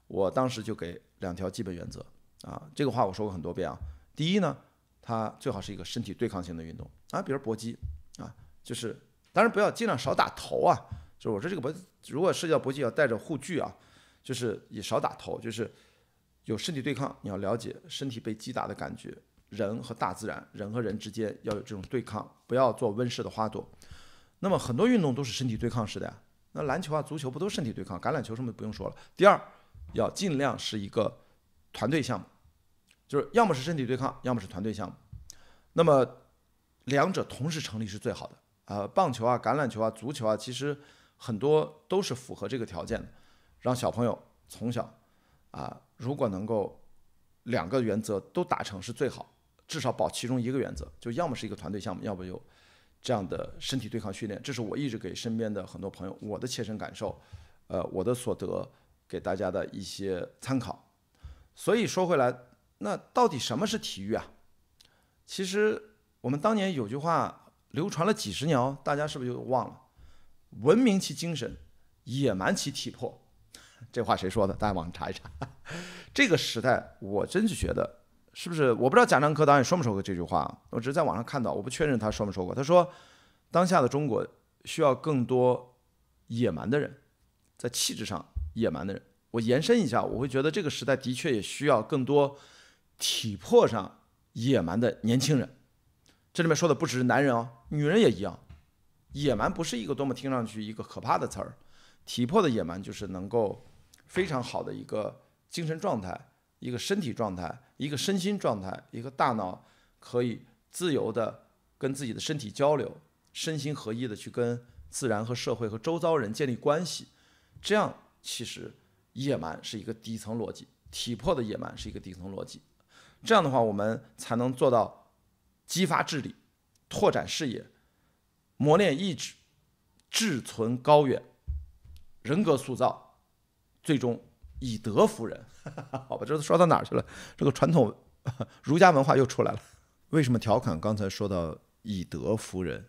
我当时就给两条基本原则啊，这个话我说过很多遍啊。第一呢，他最好是一个身体对抗性的运动啊，比如搏击啊，就是当然不要尽量少打头啊，就是我说这个搏，如果社交搏击要带着护具啊。就是也少打头，就是有身体对抗，你要了解身体被击打的感觉。人和大自然，人和人之间要有这种对抗，不要做温室的花朵。那么很多运动都是身体对抗式的呀，那篮球啊、足球不都身体对抗？橄榄球什么不用说了。第二，要尽量是一个团队项目，就是要么是身体对抗，要么是团队项目。那么两者同时成立是最好的。呃，棒球啊、橄榄球啊、足球啊，其实很多都是符合这个条件的。让小朋友从小啊，如果能够两个原则都达成是最好，至少保其中一个原则，就要么是一个团队项目，要不就这样的身体对抗训练。这是我一直给身边的很多朋友我的切身感受，呃，我的所得给大家的一些参考。所以说回来，那到底什么是体育啊？其实我们当年有句话流传了几十年哦，大家是不是就忘了？文明其精神，野蛮其体魄。这话谁说的？大家网上查一查。这个时代，我真是觉得，是不是我不知道贾樟柯导演说没说过这句话？我只是在网上看到，我不确认他说没说过。他说，当下的中国需要更多野蛮的人，在气质上野蛮的人。我延伸一下，我会觉得这个时代的确也需要更多体魄上野蛮的年轻人。这里面说的不只是男人哦，女人也一样。野蛮不是一个多么听上去一个可怕的词儿，体魄的野蛮就是能够。非常好的一个精神状态，一个身体状态，一个身心状态，一个大脑可以自由的跟自己的身体交流，身心合一的去跟自然和社会和周遭人建立关系。这样其实野蛮是一个底层逻辑，体魄的野蛮是一个底层逻辑。这样的话，我们才能做到激发智力，拓展视野，磨练意志，志存高远，人格塑造。最终以德服人，好吧，这都说到哪儿去了？这个传统儒家文化又出来了。为什么调侃？刚才说到以德服人，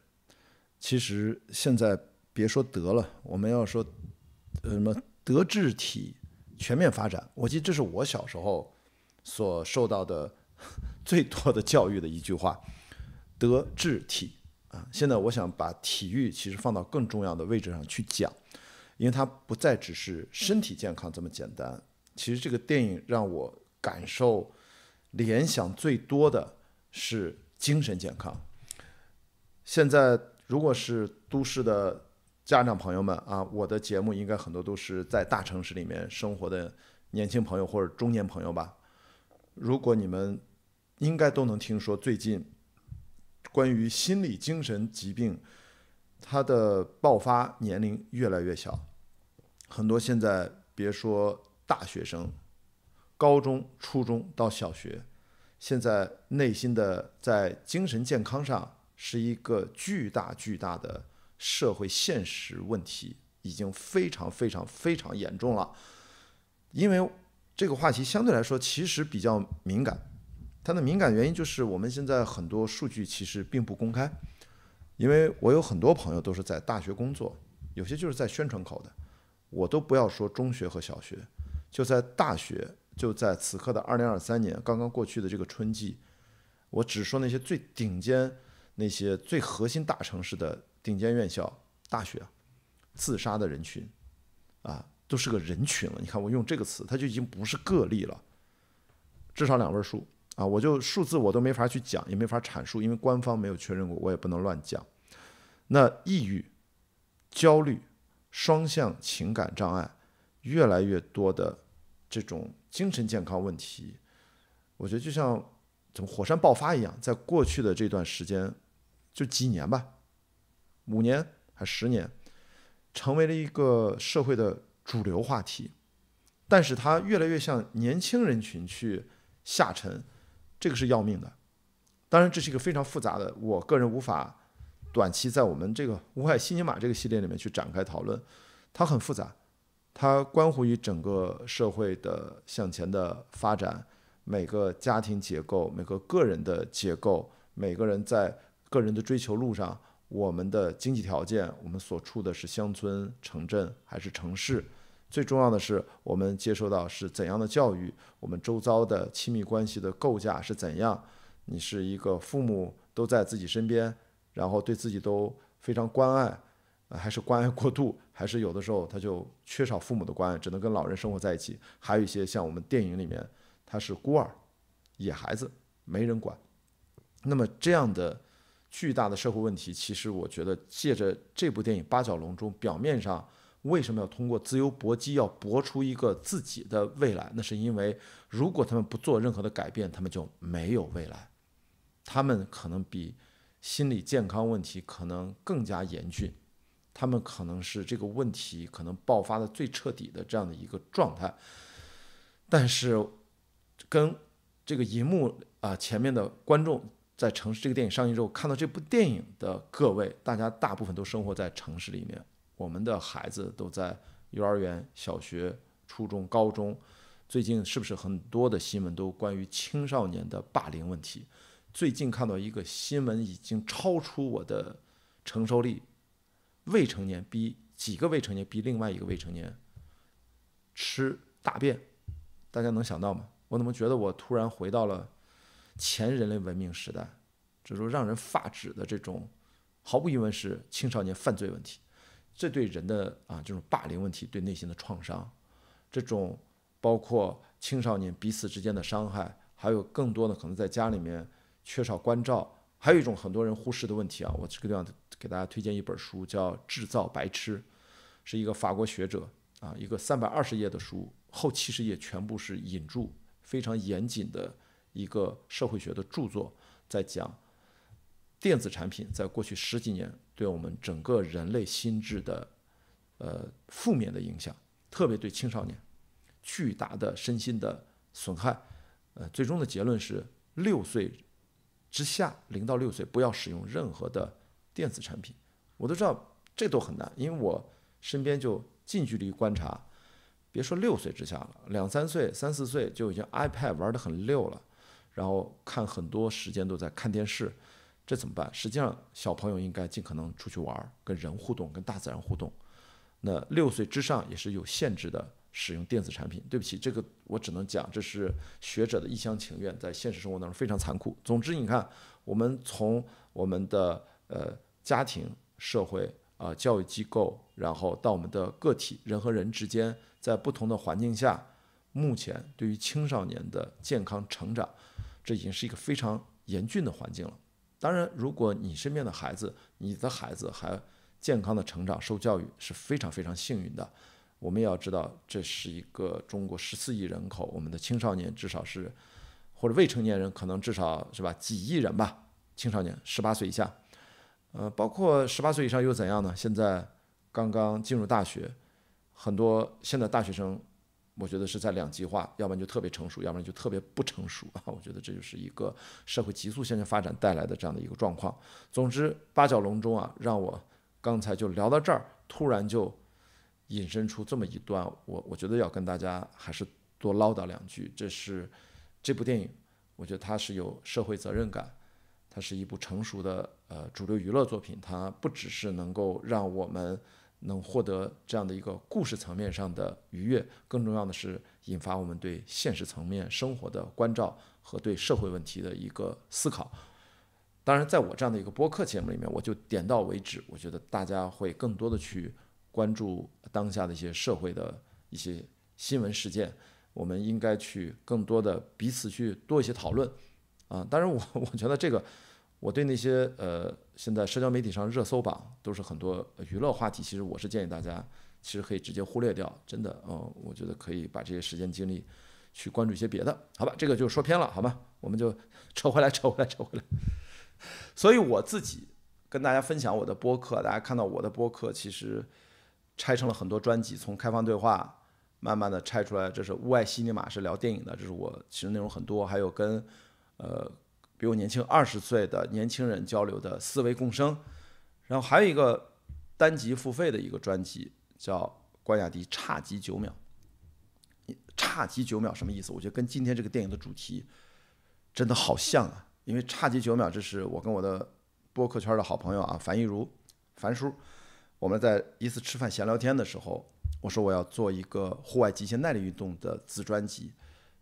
其实现在别说德了，我们要说呃什么德智体全面发展。我记得这是我小时候所受到的 最多的教育的一句话，德智体啊。现在我想把体育其实放到更重要的位置上去讲。因为它不再只是身体健康这么简单，其实这个电影让我感受、联想最多的是精神健康。现在，如果是都市的家长朋友们啊，我的节目应该很多都是在大城市里面生活的年轻朋友或者中年朋友吧。如果你们应该都能听说，最近关于心理精神疾病，它的爆发年龄越来越小。很多现在，别说大学生、高中、初中到小学，现在内心的在精神健康上是一个巨大巨大的社会现实问题，已经非常非常非常严重了。因为这个话题相对来说其实比较敏感，它的敏感原因就是我们现在很多数据其实并不公开。因为我有很多朋友都是在大学工作，有些就是在宣传口的。我都不要说中学和小学，就在大学，就在此刻的二零二三年刚刚过去的这个春季，我只说那些最顶尖、那些最核心大城市的顶尖院校大学，自杀的人群，啊，都是个人群了。你看我用这个词，它就已经不是个例了，至少两位数啊，我就数字我都没法去讲，也没法阐述，因为官方没有确认过，我也不能乱讲。那抑郁、焦虑。双向情感障碍，越来越多的这种精神健康问题，我觉得就像怎么火山爆发一样，在过去的这段时间，就几年吧，五年还十年，成为了一个社会的主流话题。但是它越来越向年轻人群去下沉，这个是要命的。当然，这是一个非常复杂的，我个人无法。短期在我们这个“乌海新尼玛”这个系列里面去展开讨论，它很复杂，它关乎于整个社会的向前的发展，每个家庭结构、每个个人的结构，每个人在个人的追求路上，我们的经济条件，我们所处的是乡村、城镇还是城市，最重要的是我们接受到是怎样的教育，我们周遭的亲密关系的构架是怎样，你是一个父母都在自己身边。然后对自己都非常关爱，还是关爱过度，还是有的时候他就缺少父母的关爱，只能跟老人生活在一起。还有一些像我们电影里面，他是孤儿、野孩子，没人管。那么这样的巨大的社会问题，其实我觉得借着这部电影《八角笼中》，表面上为什么要通过自由搏击要搏出一个自己的未来？那是因为如果他们不做任何的改变，他们就没有未来。他们可能比。心理健康问题可能更加严峻，他们可能是这个问题可能爆发的最彻底的这样的一个状态。但是，跟这个银幕啊前面的观众在城市，这个电影上映之后看到这部电影的各位，大家大部分都生活在城市里面，我们的孩子都在幼儿园、小学、初中、高中。最近是不是很多的新闻都关于青少年的霸凌问题？最近看到一个新闻，已经超出我的承受力。未成年逼几个未成年逼另外一个未成年吃大便，大家能想到吗？我怎么觉得我突然回到了前人类文明时代？就是说让人发指的这种，毫无疑问是青少年犯罪问题。这对人的啊这种霸凌问题，对内心的创伤，这种包括青少年彼此之间的伤害，还有更多的可能在家里面。缺少关照，还有一种很多人忽视的问题啊！我这个地方给大家推荐一本书，叫《制造白痴》，是一个法国学者啊，一个三百二十页的书，后七十页全部是引注，非常严谨的一个社会学的著作，在讲电子产品在过去十几年对我们整个人类心智的呃负面的影响，特别对青少年巨大的身心的损害，呃，最终的结论是六岁。之下，零到六岁不要使用任何的电子产品，我都知道这都很难，因为我身边就近距离观察，别说六岁之下了，两三岁、三四岁就已经 iPad 玩得很溜了，然后看很多时间都在看电视，这怎么办？实际上，小朋友应该尽可能出去玩，跟人互动，跟大自然互动。那六岁之上也是有限制的。使用电子产品，对不起，这个我只能讲，这是学者的一厢情愿，在现实生活当中非常残酷。总之，你看，我们从我们的呃家庭、社会啊、教育机构，然后到我们的个体人和人之间，在不同的环境下，目前对于青少年的健康成长，这已经是一个非常严峻的环境了。当然，如果你身边的孩子，你的孩子还健康的成长、受教育，是非常非常幸运的。我们也要知道，这是一个中国十四亿人口，我们的青少年至少是，或者未成年人，可能至少是吧，几亿人吧，青少年十八岁以下，呃，包括十八岁以上又怎样呢？现在刚刚进入大学，很多现在大学生，我觉得是在两极化，要不然就特别成熟，要不然就特别不成熟啊。我觉得这就是一个社会急速向前发展带来的这样的一个状况。总之，八角笼中啊，让我刚才就聊到这儿，突然就。引申出这么一段，我我觉得要跟大家还是多唠叨两句。这是这部电影，我觉得它是有社会责任感，它是一部成熟的呃主流娱乐作品。它不只是能够让我们能获得这样的一个故事层面上的愉悦，更重要的是引发我们对现实层面生活的关照和对社会问题的一个思考。当然，在我这样的一个播客节目里面，我就点到为止。我觉得大家会更多的去。关注当下的一些社会的一些新闻事件，我们应该去更多的彼此去多一些讨论，啊，当然我 我觉得这个，我对那些呃现在社交媒体上热搜榜都是很多娱乐话题，其实我是建议大家其实可以直接忽略掉，真的嗯，我觉得可以把这些时间精力去关注一些别的，好吧，这个就说偏了，好吧，我们就扯回来扯回来扯回来，所以我自己跟大家分享我的播客，大家看到我的播客其实。拆成了很多专辑，从开放对话慢慢的拆出来。这是外西尼玛是聊电影的，这是我其实内容很多，还有跟呃比我年轻二十岁的年轻人交流的思维共生。然后还有一个单集付费的一个专辑叫关雅迪差级九秒。差级九秒什么意思？我觉得跟今天这个电影的主题真的好像啊，因为差级九秒这是我跟我的播客圈的好朋友啊樊一如樊叔。我们在一次吃饭闲聊天的时候，我说我要做一个户外极限耐力运动的子专辑，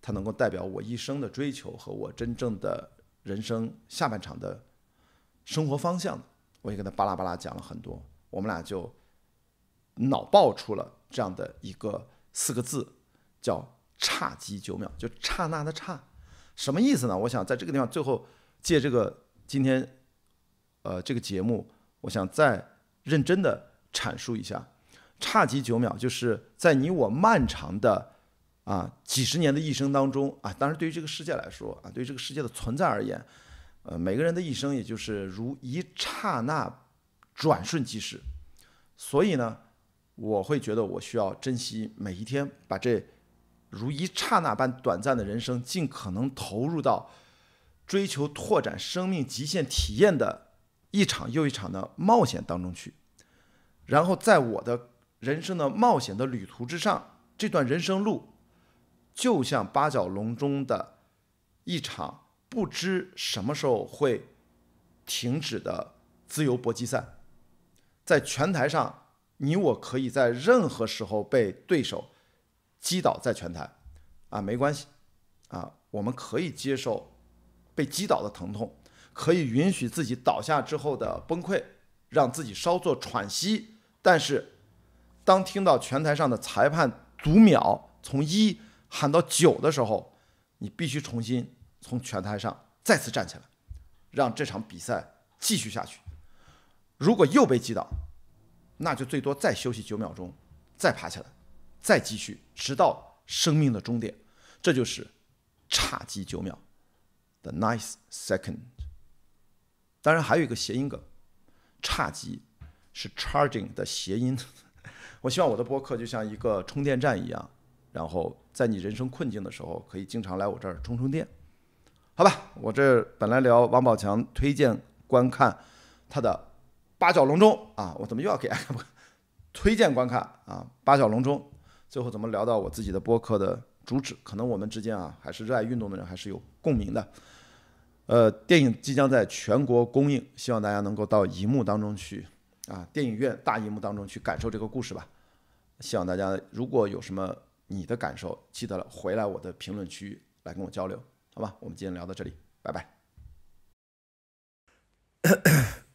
它能够代表我一生的追求和我真正的人生下半场的生活方向。我也跟他巴拉巴拉讲了很多，我们俩就脑爆出了这样的一个四个字，叫“差极九秒”，就刹那的差，什么意思呢？我想在这个地方最后借这个今天，呃，这个节目，我想再认真的。阐述一下，差几九秒，就是在你我漫长的啊几十年的一生当中啊，当然对于这个世界来说啊，对于这个世界的存在而言，呃，每个人的一生也就是如一刹那，转瞬即逝。所以呢，我会觉得我需要珍惜每一天，把这如一刹那般短暂的人生，尽可能投入到追求拓展生命极限体验的一场又一场的冒险当中去。然后在我的人生的冒险的旅途之上，这段人生路就像八角笼中的，一场不知什么时候会停止的自由搏击赛，在拳台上，你我可以在任何时候被对手击倒在拳台，啊，没关系，啊，我们可以接受被击倒的疼痛，可以允许自己倒下之后的崩溃，让自己稍作喘息。但是，当听到拳台上的裁判读秒从一喊到九的时候，你必须重新从拳台上再次站起来，让这场比赛继续下去。如果又被击倒，那就最多再休息九秒钟，再爬起来，再继续，直到生命的终点。这就是差击九秒 t h e nice second。当然，还有一个谐音梗，差击。是 charging 的谐音，我希望我的博客就像一个充电站一样，然后在你人生困境的时候，可以经常来我这儿充充电。好吧，我这本来聊王宝强推荐观看他的《八角笼中》啊，我怎么又要给 推荐观看啊？《八角笼中》？最后怎么聊到我自己的博客的主旨？可能我们之间啊，还是热爱运动的人还是有共鸣的。呃，电影即将在全国公映，希望大家能够到荧幕当中去。啊，电影院大荧幕当中去感受这个故事吧。希望大家如果有什么你的感受，记得回来我的评论区来跟我交流，好吧？我们今天聊到这里，拜拜。